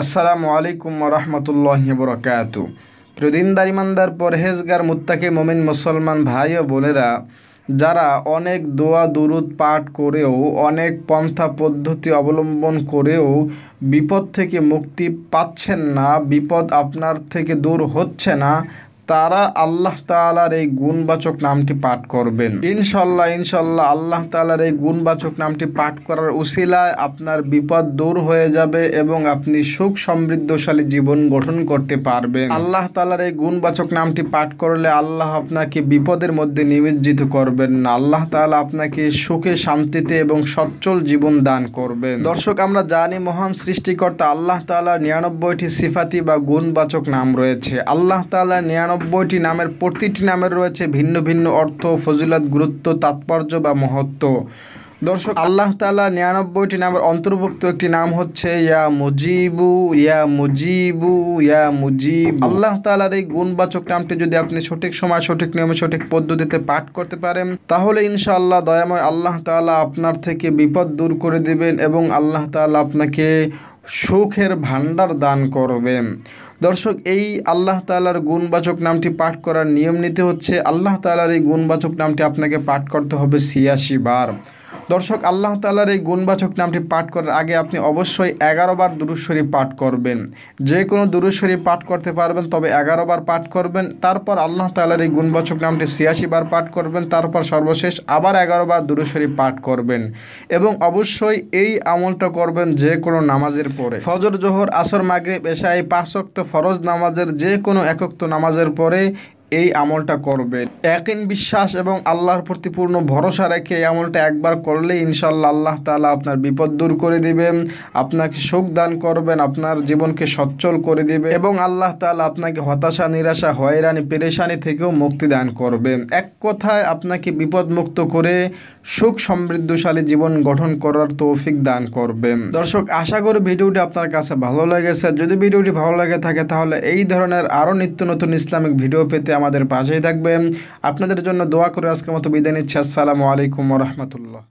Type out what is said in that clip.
আসসালামু আলাইকুম রহমতুল্লাহ বরকাত প্রদিনদার ইমানদার পরহেজগার মুত্তাকে মোমিন মুসলমান ভাই ও বোনেরা যারা অনেক দোয়া দুরুদ পাঠ করেও অনেক পন্থা পদ্ধতি অবলম্বন করেও বিপদ থেকে মুক্তি পাচ্ছেন না বিপদ আপনার থেকে দূর হচ্ছে না তারা আল্লাহ তালার এই গুণবাচক নামটি পাঠ করবেন ইনশাল্লাহ ইনশাল্লাহ আল্লাহ তালার এই গুণবাচক নামটি পাঠ করার উশিলায় আপনার বিপদ দূর হয়ে যাবে এবং আপনি সুখ সমৃদ্ধশালী জীবন গঠন করতে পারবেন আল্লাহ তালার এই গুণবাচক নামটি পাঠ করলে আল্লাহ আপনাকে বিপদের মধ্যে নিমজ্জিত করবেন না আল্লাহ তালা আপনাকে সুখে শান্তিতে এবং সচ্ছল জীবন দান করবেন দর্শক আমরা জানি মহান সৃষ্টিকর্তা আল্লাহ তালার নিরানব্বইটি সিফাতি বা গুণবাচক নাম রয়েছে আল্লাহ তালা নিরানব্বই বিরানব্বইটি নামের প্রতিটি নামের রয়েছে ভিন্ন ভিন্ন অর্থ ফজিলত গুরুত্ব তাৎপর্য বা মহত্ব দর্শক আল্লাহ তালা নিরানব্বইটি নামের অন্তর্ভুক্ত একটি নাম হচ্ছে ইয়া মুজিবু ইয়া মুজিবু ইয়া মুজিব আল্লাহ তালার এই গুণবাচক নামটি যদি আপনি সঠিক সময় সঠিক নিয়মে সঠিক পদ্ধতিতে পাঠ করতে পারেন তাহলে ইনশাআল্লাহ দয়াময় আল্লাহ তালা আপনার থেকে বিপদ দূর করে দিবেন এবং আল্লাহ তালা আপনাকে সুখের ভাণ্ডার দান করবেন দর্শক এই আল্লাহ তালার গুণবাচক নামটি পাঠ করার নিয়ম নিতে হচ্ছে আল্লাহ তালার এই গুণবাচক নামটি আপনাকে পাঠ করতে হবে ছিয়াশি বার দর্শক আল্লাহ তালার এই গুণবাচক নামটি পাঠ করার আগে আপনি অবশ্যই এগারোবার দুরুশ্বরী পাঠ করবেন যে কোনো দুরুশ্বরী পাঠ করতে পারবেন তবে এগারোবার পাঠ করবেন তারপর আল্লাহ তালার এই গুণবাচক নামটি ছিয়াশিবার পাঠ করবেন তারপর সর্বশেষ আবার এগারোবার দুরুশ্বরী পাঠ করবেন এবং অবশ্যই এই আমলটা করবেন যে কোনো নামাজের পরে ফজর জোহর আসর মাগরে পেশায় পাঁচ ফরজ নামাজের যে কোনো একক্ত নামাজের পরে এই আমলটা করবেন একই বিশ্বাস এবং আল্লাহর প্রতি পূর্ণ ভরসা রেখে এই আমলটা একবার করলে ইনশাল্লাহ আল্লাহ তালা আপনার বিপদ দূর করে দিবেন আপনাকে সুখ দান করবেন আপনার জীবনকে সচ্ছল করে দিবে এবং আল্লাহ তালা আপনাকে হতাশা নিরাশা হয়রানি পেরেশানি থেকেও মুক্তি দান করবেন এক কথায় আপনাকে বিপদমুক্ত করে সুখ সমৃদ্ধশালী জীবন গঠন করার তৌফিক দান করবেন দর্শক আশা করি ভিডিওটি আপনার কাছে ভালো লেগেছে যদি ভিডিওটি ভালো লাগে থাকে তাহলে এই ধরনের আরও নিত্য নতুন ইসলামিক ভিডিও পেতে আমাদের পাশেই থাকবেন আপনাদের জন্য দোয়া করে আজকের মতো বিদায় নিচ্ছি আসসালামু আলাইকুম রহমতুল্লাহ